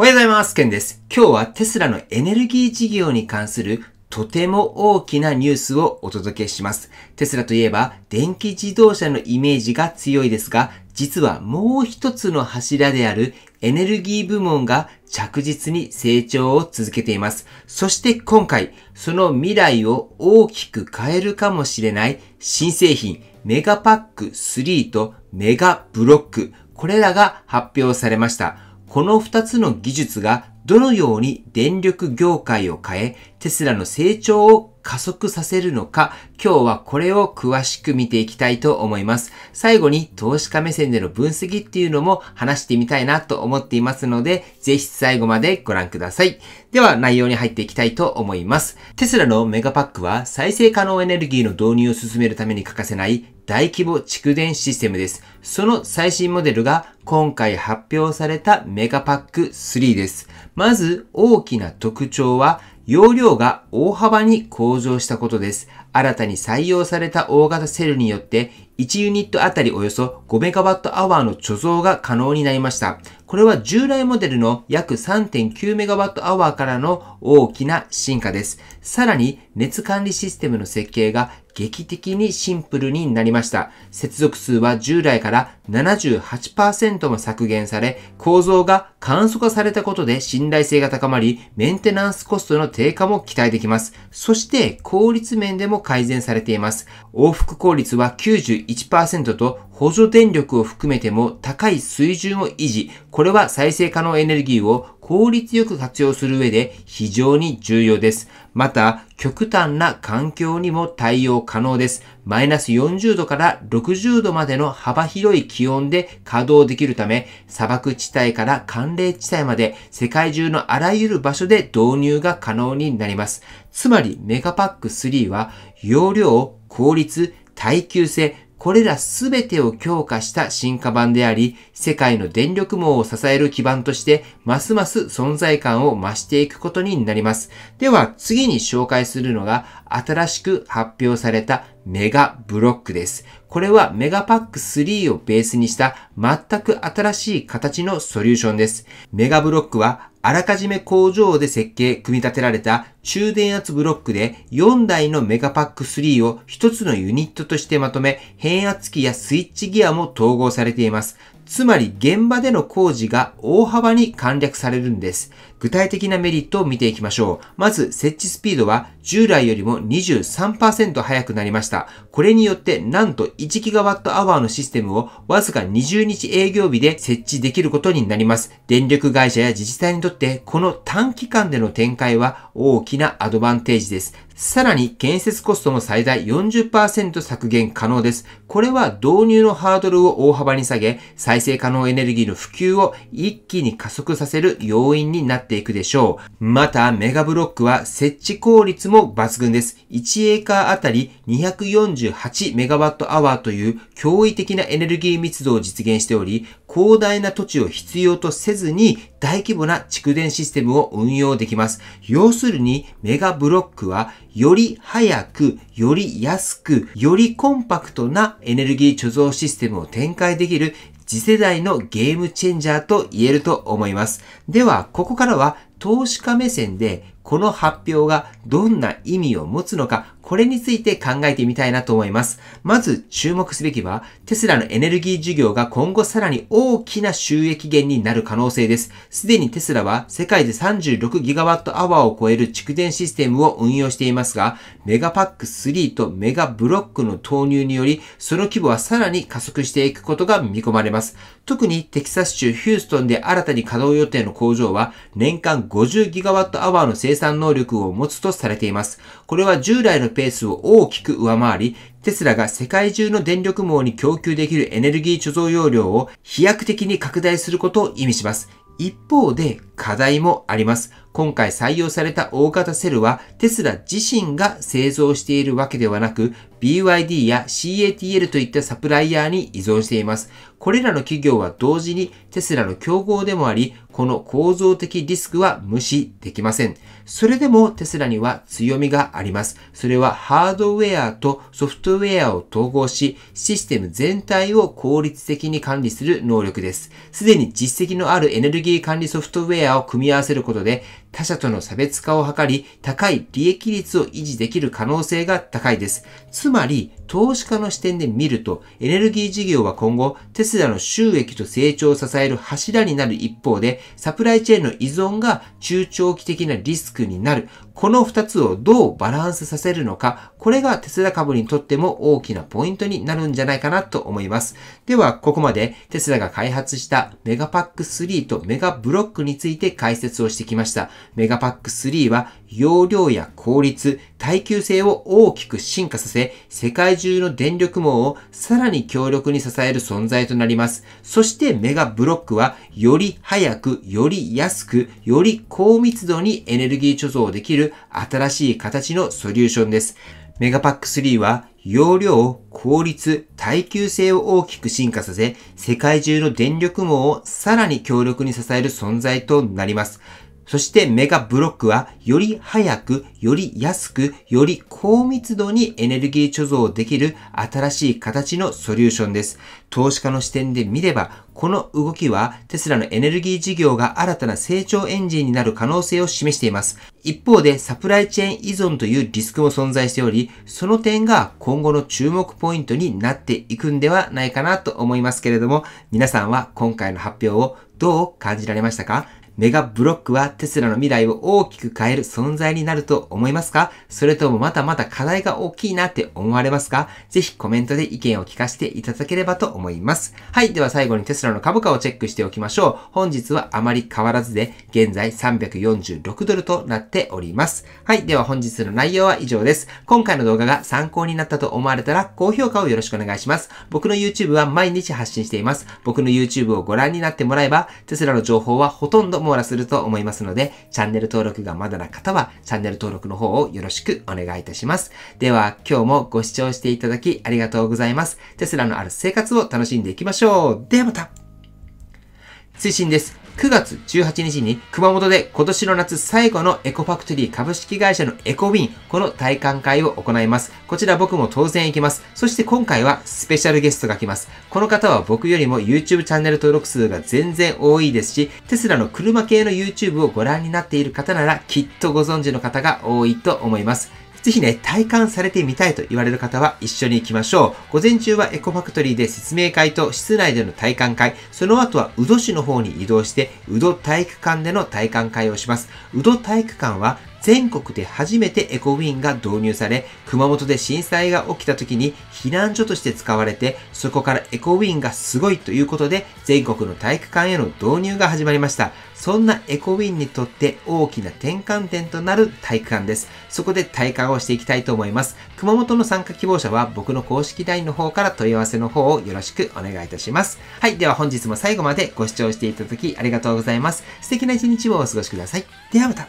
おはようございます。ケンです。今日はテスラのエネルギー事業に関するとても大きなニュースをお届けします。テスラといえば電気自動車のイメージが強いですが、実はもう一つの柱であるエネルギー部門が着実に成長を続けています。そして今回、その未来を大きく変えるかもしれない新製品メガパック3とメガブロック、これらが発表されました。この2つの技術がどのように電力業界を変え、テスラの成長を加速させるのか、今日はこれを詳しく見ていきたいと思います。最後に投資家目線での分析っていうのも話してみたいなと思っていますので、ぜひ最後までご覧ください。では内容に入っていきたいと思います。テスラのメガパックは再生可能エネルギーの導入を進めるために欠かせない大規模蓄電システムです。その最新モデルが今回発表されたメガパック3です。まず大きな特徴は容量が大幅に向上したことです。新たに採用された大型セルによって、1ユニットあたりおよそ5 m w ーの貯蔵が可能になりました。これは従来モデルの約3 9 m w ーからの大きな進化です。さらに熱管理システムの設計が劇的にシンプルになりました。接続数は従来から78%も削減され、構造が簡素化されたことで信頼性が高まり、メンテナンスコストの低下も期待できます。そして効率面でも改善されています。往復効率は91%と補助電力を含めても高い水準を維持。これは再生可能エネルギーを効率よく活用する上で非常に重要です。また、極端な環境にも対応可能です。マイナス40度から60度までの幅広い気温で稼働できるため、砂漠地帯から寒冷地帯まで世界中のあらゆる場所で導入が可能になります。つまり、メガパック3は容量、効率、耐久性、これらすべてを強化した進化版であり、世界の電力網を支える基盤として、ますます存在感を増していくことになります。では、次に紹介するのが、新しく発表されたメガブロックです。これはメガパック3をベースにした全く新しい形のソリューションです。メガブロックはあらかじめ工場で設計、組み立てられた中電圧ブロックで4台のメガパック3を1つのユニットとしてまとめ、変圧器やスイッチギアも統合されています。つまり現場での工事が大幅に簡略されるんです。具体的なメリットを見ていきましょう。まず、設置スピードは従来よりも23%速くなりました。これによって、なんと 1GWh のシステムをわずか20日営業日で設置できることになります。電力会社や自治体にとって、この短期間での展開は大きなアドバンテージです。さらに建設コストも最大40%削減可能です。これは導入のハードルを大幅に下げ、再生可能エネルギーの普及を一気に加速させる要因になっていくでしょう。また、メガブロックは設置効率も抜群です。1エーカーあたり248メガワットアワーという驚異的なエネルギー密度を実現しており、広大な土地を必要とせずに大規模な蓄電システムを運用できます。要するにメガブロックはより早く、より安く、よりコンパクトなエネルギー貯蔵システムを展開できる次世代のゲームチェンジャーと言えると思います。では、ここからは投資家目線でこの発表がどんな意味を持つのかこれについて考えてみたいなと思います。まず注目すべきは、テスラのエネルギー事業が今後さらに大きな収益源になる可能性です。すでにテスラは世界で36ギガワットアワーを超える蓄電システムを運用していますが、メガパック3とメガブロックの投入により、その規模はさらに加速していくことが見込まれます。特にテキサス州ヒューストンで新たに稼働予定の工場は、年間50ギガワットアワーの生産能力を持つとされています。これは従来のペースを大きく上回り、テスラが世界中の電力網に供給できるエネルギー貯蔵容量を飛躍的に拡大することを意味します。一方で課題もあります。今回採用された大型セルはテスラ自身が製造しているわけではなく、BYD や CATL といったサプライヤーに依存しています。これらの企業は同時にテスラの競合でもあり、この構造的リスクは無視できません。それでもテスラには強みがあります。それはハードウェアとソフトウェアを統合し、システム全体を効率的に管理する能力です。すでに実績のあるエネルギー管理ソフトウェアを組み合わせることで、他者との差別化を図り、高い利益率を維持できる可能性が高いです。つまり、投資家の視点で見ると、エネルギー事業は今後、テスラの収益と成長を支える柱になる一方で、サプライチェーンの依存が中長期的なリスクになる。この2つをどうバランスさせるのか、これがテスラ株にとっても大きなポイントになるんじゃないかなと思います。では、ここまでテスラが開発したメガパック3とメガブロックについて解説をしてきました。メガパック3は容量や効率、耐久性を大きく進化させ、世界中の電力網をさらに強力に支える存在となります。そしてメガブロックは、より早く、より安く、より高密度にエネルギー貯蔵できる新しい形のソリューションです。メガパック3は容量、効率、耐久性を大きく進化させ、世界中の電力網をさらに強力に支える存在となります。そしてメガブロックはより早く、より安く、より高密度にエネルギー貯蔵できる新しい形のソリューションです。投資家の視点で見れば、この動きはテスラのエネルギー事業が新たな成長エンジンになる可能性を示しています。一方でサプライチェーン依存というリスクも存在しており、その点が今後の注目ポイントになっていくんではないかなと思いますけれども、皆さんは今回の発表をどう感じられましたかメガブロックはテスラの未来を大きく変える存在になると思いますかそれともまだまだ課題が大きいなって思われますかぜひコメントで意見を聞かせていただければと思います。はい。では最後にテスラの株価をチェックしておきましょう。本日はあまり変わらずで、現在346ドルとなっております。はい。では本日の内容は以上です。今回の動画が参考になったと思われたら、高評価をよろしくお願いします。僕の YouTube は毎日発信しています。僕の YouTube をご覧になってもらえば、テスラの情報はほとんど網羅すると思いますので、チャンネル登録がまだな方は、チャンネル登録の方をよろしくお願いいたします。では、今日もご視聴していただきありがとうございます。テスラのある生活を楽しんでいきましょう。ではまた追伸です。9月18日に熊本で今年の夏最後のエコファクトリー株式会社のエコウィン、この体感会を行います。こちら僕も当然行きます。そして今回はスペシャルゲストが来ます。この方は僕よりも YouTube チャンネル登録数が全然多いですし、テスラの車系の YouTube をご覧になっている方ならきっとご存知の方が多いと思います。ぜひね、体感されてみたいと言われる方は一緒に行きましょう。午前中はエコファクトリーで説明会と室内での体感会、その後は宇土市の方に移動して、宇土体育館での体感会をします。宇土体育館は全国で初めてエコウィーンが導入され、熊本で震災が起きた時に避難所として使われて、そこからエコウィーンがすごいということで、全国の体育館への導入が始まりました。そんなエコウィーンにとって大きな転換点となる体育館です。そこで体感をしていきたいと思います。熊本の参加希望者は僕の公式 LINE の方から問い合わせの方をよろしくお願いいたします。はい、では本日も最後までご視聴していただきありがとうございます。素敵な一日をお過ごしください。ではまた。